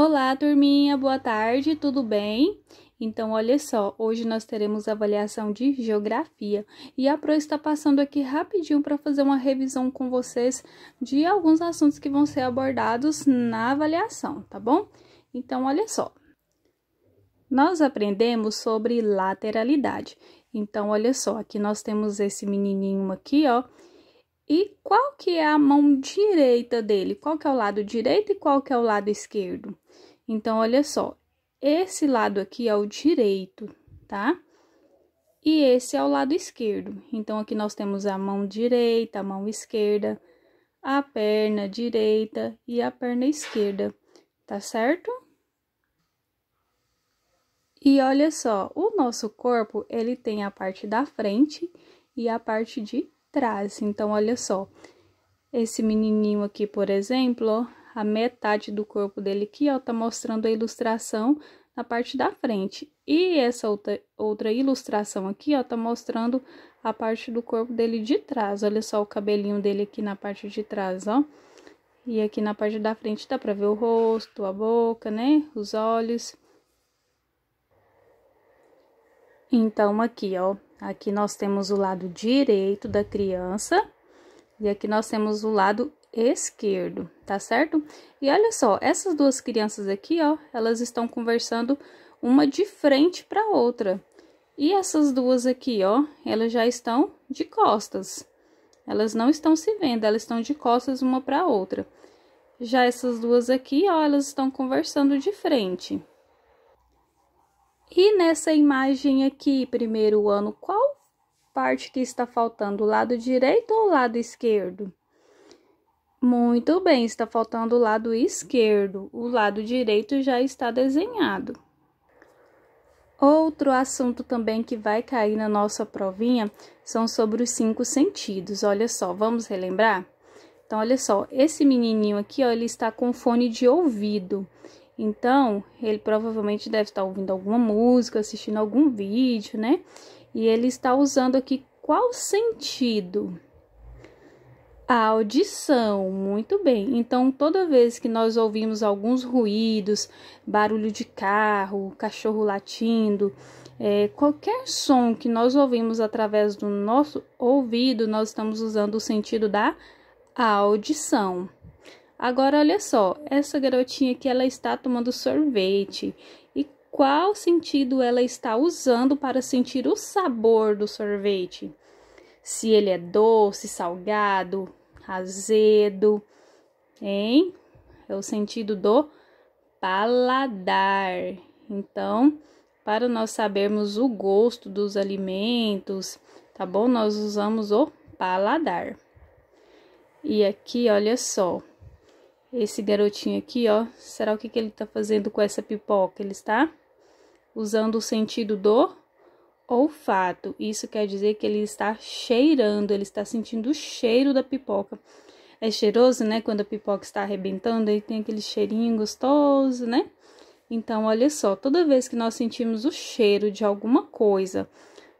Olá, turminha, boa tarde, tudo bem? Então, olha só, hoje nós teremos avaliação de geografia e a Pro está passando aqui rapidinho para fazer uma revisão com vocês de alguns assuntos que vão ser abordados na avaliação, tá bom? Então, olha só. Nós aprendemos sobre lateralidade. Então, olha só, aqui nós temos esse menininho aqui, ó, e qual que é a mão direita dele? Qual que é o lado direito e qual que é o lado esquerdo? Então, olha só, esse lado aqui é o direito, tá? E esse é o lado esquerdo. Então, aqui nós temos a mão direita, a mão esquerda, a perna direita e a perna esquerda, tá certo? E olha só, o nosso corpo, ele tem a parte da frente e a parte de trás. Então, olha só, esse menininho aqui, por exemplo, ó, a metade do corpo dele aqui, ó, tá mostrando a ilustração na parte da frente. E essa outra, outra ilustração aqui, ó, tá mostrando a parte do corpo dele de trás. Olha só o cabelinho dele aqui na parte de trás, ó. E aqui na parte da frente dá pra ver o rosto, a boca, né? Os olhos. Então, aqui, ó. Aqui nós temos o lado direito da criança. E aqui nós temos o lado esquerdo, tá certo? E olha só, essas duas crianças aqui, ó, elas estão conversando uma de frente para outra. E essas duas aqui, ó, elas já estão de costas. Elas não estão se vendo, elas estão de costas uma para outra. Já essas duas aqui, ó, elas estão conversando de frente. E nessa imagem aqui, primeiro ano, qual parte que está faltando? O lado direito ou o lado esquerdo? Muito bem, está faltando o lado esquerdo. O lado direito já está desenhado. Outro assunto também que vai cair na nossa provinha são sobre os cinco sentidos. Olha só, vamos relembrar? Então, olha só, esse menininho aqui, ó, ele está com fone de ouvido. Então, ele provavelmente deve estar ouvindo alguma música, assistindo algum vídeo, né? E ele está usando aqui qual sentido? A audição, muito bem. Então, toda vez que nós ouvimos alguns ruídos, barulho de carro, cachorro latindo, é, qualquer som que nós ouvimos através do nosso ouvido, nós estamos usando o sentido da audição. Agora, olha só, essa garotinha aqui ela está tomando sorvete. E qual sentido ela está usando para sentir o sabor do sorvete? se ele é doce, salgado, azedo, hein? É o sentido do paladar. Então, para nós sabermos o gosto dos alimentos, tá bom? Nós usamos o paladar. E aqui, olha só. Esse garotinho aqui, ó, será o que, que ele tá fazendo com essa pipoca? Ele está usando o sentido do olfato. Isso quer dizer que ele está cheirando, ele está sentindo o cheiro da pipoca. É cheiroso, né? Quando a pipoca está arrebentando, ele tem aquele cheirinho gostoso, né? Então, olha só, toda vez que nós sentimos o cheiro de alguma coisa,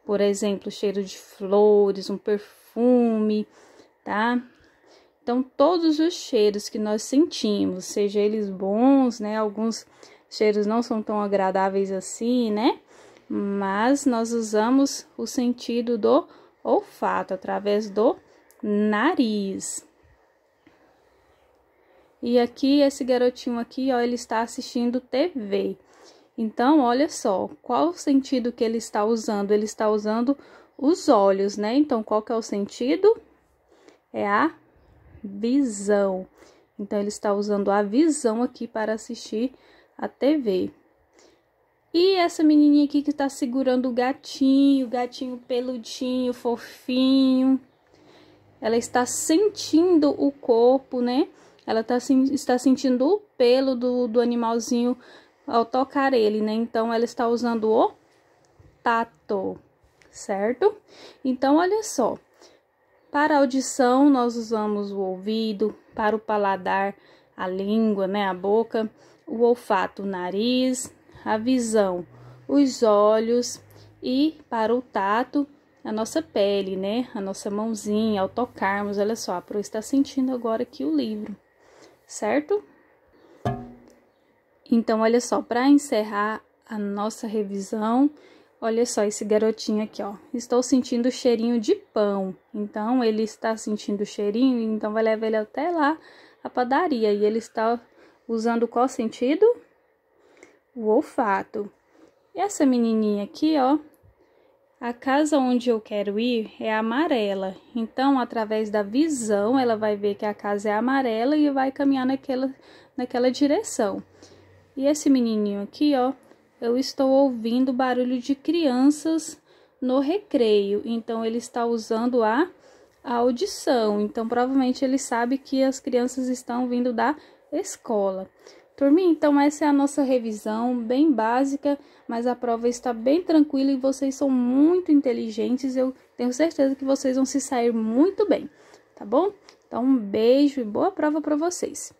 por exemplo, cheiro de flores, um perfume, tá? Então, todos os cheiros que nós sentimos, seja eles bons, né? Alguns cheiros não são tão agradáveis assim, né? mas nós usamos o sentido do olfato através do nariz. E aqui esse garotinho aqui, ó, ele está assistindo TV. Então, olha só, qual o sentido que ele está usando? Ele está usando os olhos, né? Então, qual que é o sentido? É a visão. Então, ele está usando a visão aqui para assistir a TV. E essa menininha aqui que tá segurando o gatinho, o gatinho peludinho, fofinho. Ela está sentindo o corpo, né? Ela tá, está sentindo o pelo do, do animalzinho ao tocar ele, né? Então, ela está usando o tato, certo? Então, olha só. Para a audição, nós usamos o ouvido, para o paladar, a língua, né? A boca, o olfato, o nariz, a visão, os olhos e para o tato, a nossa pele, né? A nossa mãozinha, ao tocarmos, olha só, a Pro está sentindo agora aqui o livro, certo? Então, olha só, para encerrar a nossa revisão, olha só esse garotinho aqui, ó. Estou sentindo cheirinho de pão. Então, ele está sentindo cheirinho, então vai levar ele até lá a padaria. E ele está usando qual sentido? o olfato. E essa menininha aqui, ó, a casa onde eu quero ir é amarela. Então, através da visão, ela vai ver que a casa é amarela e vai caminhar naquela, naquela direção. E esse menininho aqui, ó, eu estou ouvindo barulho de crianças no recreio. Então, ele está usando a audição. Então, provavelmente ele sabe que as crianças estão vindo da escola. Turminha, então essa é a nossa revisão, bem básica, mas a prova está bem tranquila e vocês são muito inteligentes. Eu tenho certeza que vocês vão se sair muito bem, tá bom? Então, um beijo e boa prova para vocês.